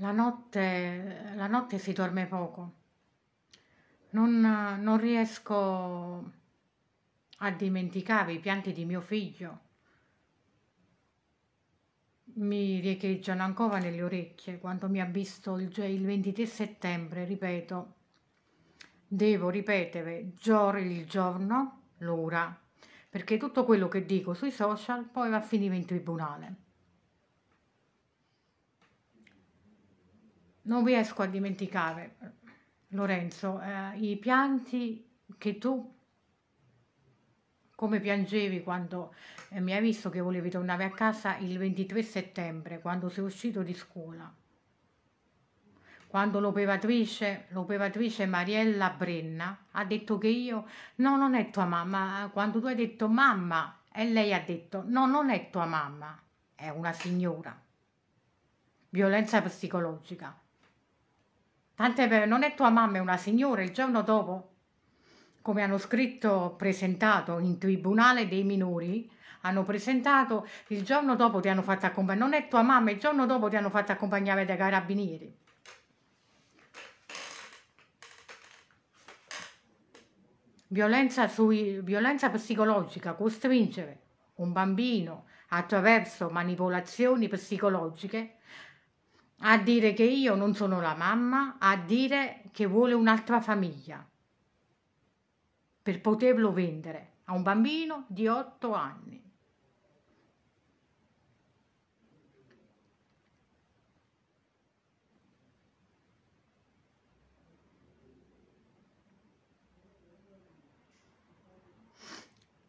La notte, la notte si dorme poco. Non, non riesco a dimenticare i pianti di mio figlio. Mi riecheggiano ancora nelle orecchie quando mi ha visto il, il 23 settembre, ripeto. Devo ripetere giorno il giorno, l'ora, perché tutto quello che dico sui social poi va a finire in tribunale. non riesco a dimenticare, Lorenzo, eh, i pianti che tu come piangevi quando eh, mi hai visto che volevi tornare a casa il 23 settembre, quando sei uscito di scuola, quando l'operatrice, l'operatrice Mariella Brenna ha detto che io, no, non è tua mamma, quando tu hai detto mamma e lei ha detto no, non è tua mamma, è una signora. Violenza psicologica, Tant'è vero, non è tua mamma, è una signora, il giorno dopo, come hanno scritto, presentato in tribunale dei minori, hanno presentato, il giorno dopo ti hanno fatto accompagnare, non è tua mamma, il giorno dopo ti hanno fatto accompagnare dai carabinieri. Violenza, sui, violenza psicologica, costringere un bambino attraverso manipolazioni psicologiche a dire che io non sono la mamma, a dire che vuole un'altra famiglia per poterlo vendere a un bambino di otto anni.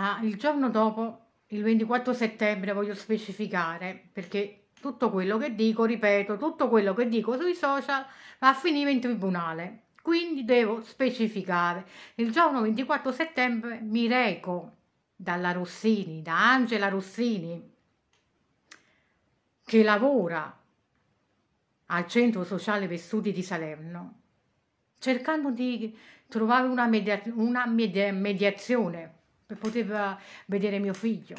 Ah, il giorno dopo, il 24 settembre, voglio specificare perché tutto quello che dico, ripeto, tutto quello che dico sui social va a finire in tribunale. Quindi devo specificare. Il giorno 24 settembre mi reco dalla Rossini, da Angela Rossini, che lavora al Centro Sociale Vestuti di Salerno, cercando di trovare una, media una media mediazione per poter vedere mio figlio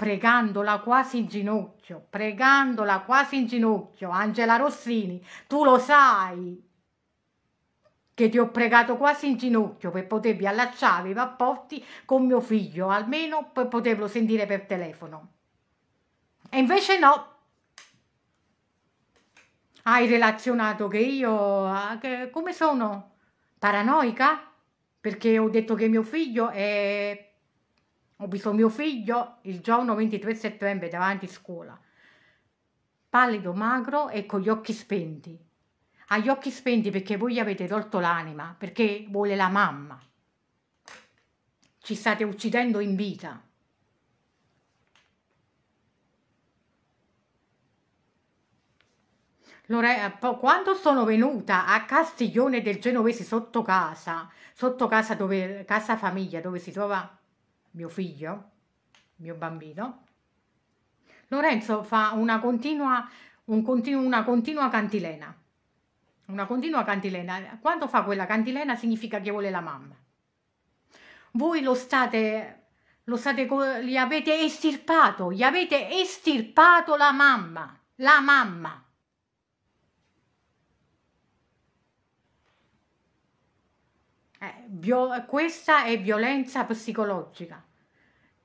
pregandola quasi in ginocchio, pregandola quasi in ginocchio, Angela Rossini, tu lo sai che ti ho pregato quasi in ginocchio per potervi allacciare i rapporti con mio figlio, almeno per poterlo sentire per telefono. E invece no, hai relazionato che io, ah, che, come sono? Paranoica? Perché ho detto che mio figlio è ho visto mio figlio il giorno 23 settembre davanti a scuola, pallido, magro e con gli occhi spenti. Ha gli occhi spenti perché voi gli avete tolto l'anima, perché vuole la mamma. Ci state uccidendo in vita. Eh, quando sono venuta a Castiglione del Genovesi sotto casa, sotto casa, dove, casa famiglia, dove si trova mio figlio, mio bambino, Lorenzo fa una continua, un continu, una continua cantilena. Una continua cantilena. Quando fa quella cantilena significa che vuole la mamma. Voi lo state, lo state, gli avete estirpato, gli avete estirpato la mamma, la mamma. Eh, questa è violenza psicologica.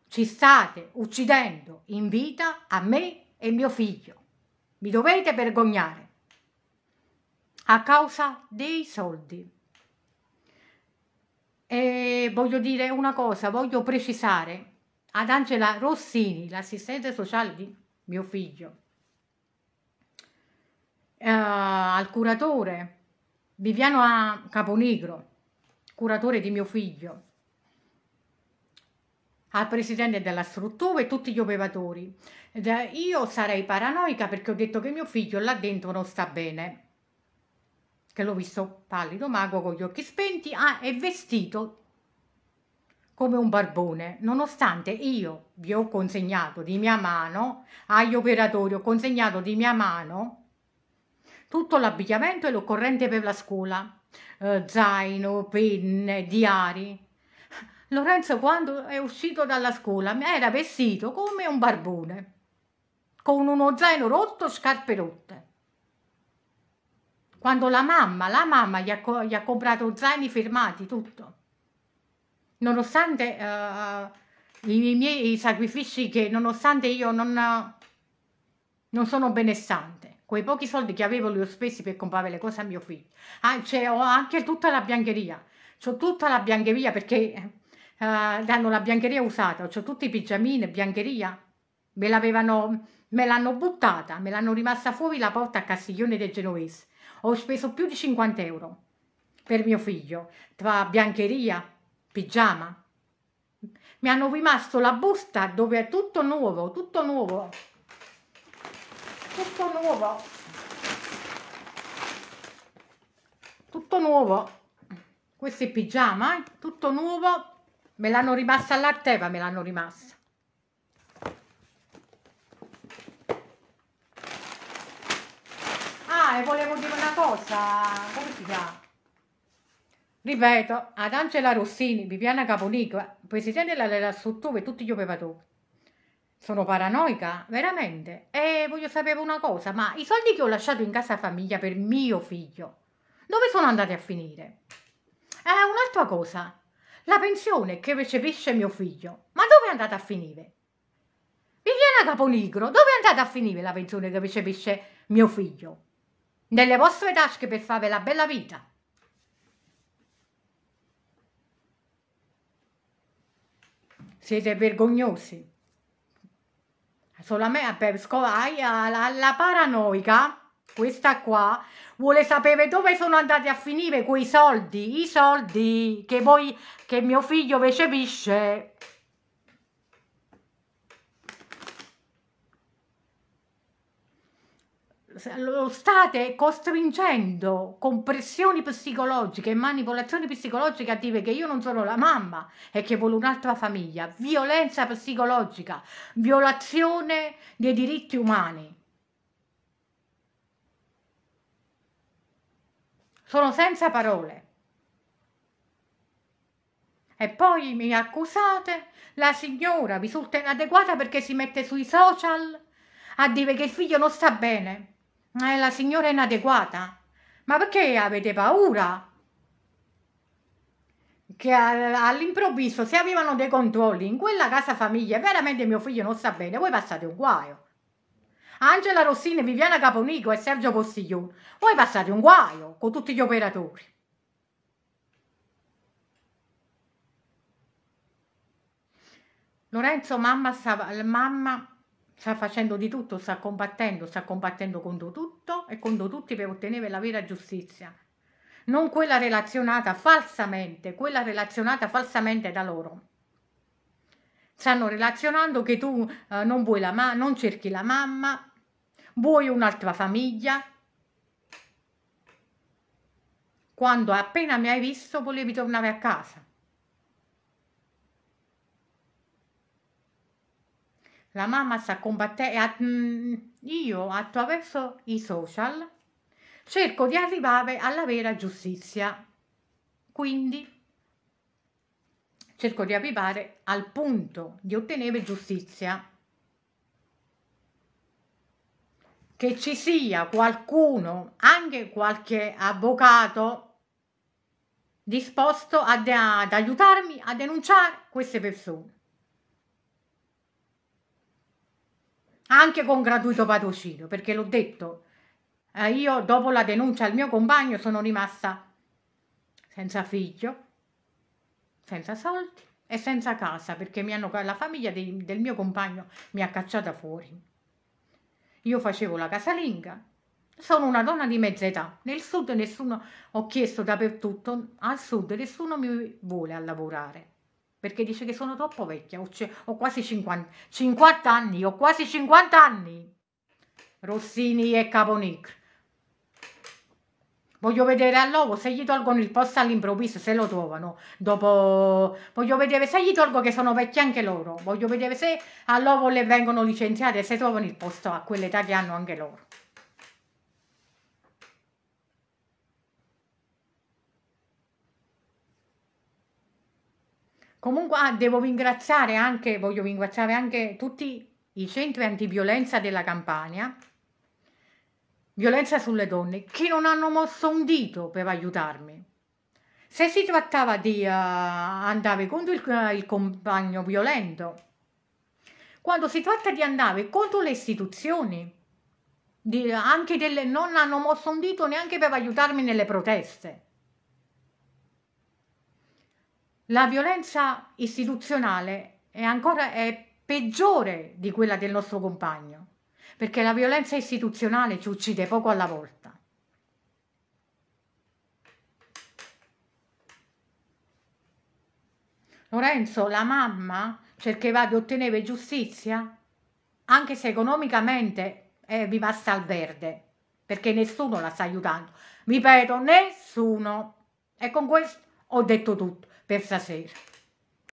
Ci state uccidendo in vita a me e mio figlio. Vi dovete vergognare. A causa dei soldi. E voglio dire una cosa, voglio precisare ad Angela Rossini, l'assistente sociale di mio figlio, eh, al curatore Viviano Caponigro, curatore di mio figlio, al presidente della struttura e tutti gli operatori. Io sarei paranoica perché ho detto che mio figlio là dentro non sta bene. Che l'ho visto pallido, mago, con gli occhi spenti, ah, è vestito come un barbone, nonostante io vi ho consegnato di mia mano, agli operatori ho consegnato di mia mano tutto l'abbigliamento e l'occorrente per la scuola eh, zaino, penne, diari. Lorenzo quando è uscito dalla scuola era vestito come un barbone, con uno zaino rotto, scarpe rotte. Quando la mamma, la mamma gli ha, gli ha comprato zaini firmati, tutto. Nonostante uh, i, miei sacrifici che, nonostante io non, non sono benestante, quei pochi soldi che avevo li ho spesi per comprare le cose a mio figlio. Ah, cioè, ho anche tutta la biancheria, ho tutta la biancheria perché eh, danno la biancheria usata, ho tutti i pigiamini, biancheria, me l'avevano, me l'hanno buttata, me l'hanno rimasta fuori la porta a Castiglione del Genovese. Ho speso più di 50 euro per mio figlio, tra biancheria, pigiama. Mi hanno rimasto la busta dove è tutto nuovo, tutto nuovo, tutto nuovo tutto nuovo questo è pigiama eh? tutto nuovo me l'hanno rimasta all'arteva me l'hanno rimasta ah e volevo dire una cosa come si chiama ripeto ad Angela Rossini Viviana Caponico eh. presidente della struttura e tutti gli operatori sono paranoica, veramente. E voglio sapere una cosa, ma i soldi che ho lasciato in casa famiglia per mio figlio, dove sono andati a finire? Eh, un'altra cosa, la pensione che recepisce mio figlio, ma dove è andata a finire? Viviana Caponigro, dove è andata a finire la pensione che recepisce mio figlio? Nelle vostre tasche per fare la bella vita. Siete vergognosi solamente per scovare la, la paranoica questa qua vuole sapere dove sono andati a finire quei soldi, i soldi che, voi, che mio figlio recepisce lo state costringendo con pressioni psicologiche e manipolazioni psicologiche a dire che io non sono la mamma e che voglio un'altra famiglia, violenza psicologica, violazione dei diritti umani. Sono senza parole. E poi mi accusate, la signora risulta inadeguata perché si mette sui social a dire che il figlio non sta bene. Eh, la signora è inadeguata. Ma perché avete paura? Che all'improvviso, se avevano dei controlli in quella casa famiglia, veramente mio figlio non sta bene, voi passate un guaio. Angela Rossini, Viviana Caponico e Sergio Postiglione, voi passate un guaio con tutti gli operatori. Lorenzo, mamma, stava, mamma sta facendo di tutto, sta combattendo, sta combattendo contro tutto e contro tutti per ottenere la vera giustizia. Non quella relazionata falsamente, quella relazionata falsamente da loro. Stanno relazionando che tu eh, non vuoi la mamma, non cerchi la mamma, vuoi un'altra famiglia. Quando appena mi hai visto volevi tornare a casa. la mamma sta combattendo, mm, io attraverso i social cerco di arrivare alla vera giustizia, quindi cerco di arrivare al punto di ottenere giustizia. Che ci sia qualcuno, anche qualche avvocato, disposto ad, ad aiutarmi a denunciare queste persone. anche con gratuito patrocinio, perché l'ho detto, eh, io dopo la denuncia al mio compagno sono rimasta senza figlio, senza soldi e senza casa, perché hanno, la famiglia de, del mio compagno mi ha cacciata fuori. Io facevo la casalinga, sono una donna di mezza età, nel sud nessuno, ho chiesto dappertutto, al sud nessuno mi vuole a lavorare perché dice che sono troppo vecchia, ho, oh, cioè, ho quasi 50, 50, anni, ho quasi 50 anni. Rossini e Caponic. Voglio vedere a loro se gli tolgono il posto all'improvviso, se lo trovano. Dopo voglio vedere se gli tolgo che sono vecchi anche loro. Voglio vedere se a loro le vengono licenziate e se trovano il posto a quell'età che hanno anche loro. Comunque ah, devo ringraziare anche, voglio ringraziare anche tutti i centri antiviolenza della Campania, violenza sulle donne, che non hanno mosso un dito per aiutarmi. Se si trattava di uh, andare contro il, eh, il compagno violento, quando si tratta di andare contro le istituzioni, di, anche delle, non hanno mosso un dito neanche per aiutarmi nelle proteste. La violenza istituzionale è ancora è peggiore di quella del nostro compagno, perché la violenza istituzionale ci uccide poco alla volta. Lorenzo, la mamma cercava di ottenere giustizia anche se economicamente è eh, rimasta al verde, perché nessuno la sta aiutando. Ripeto, nessuno. E con questo ho detto tutto. PESA 6.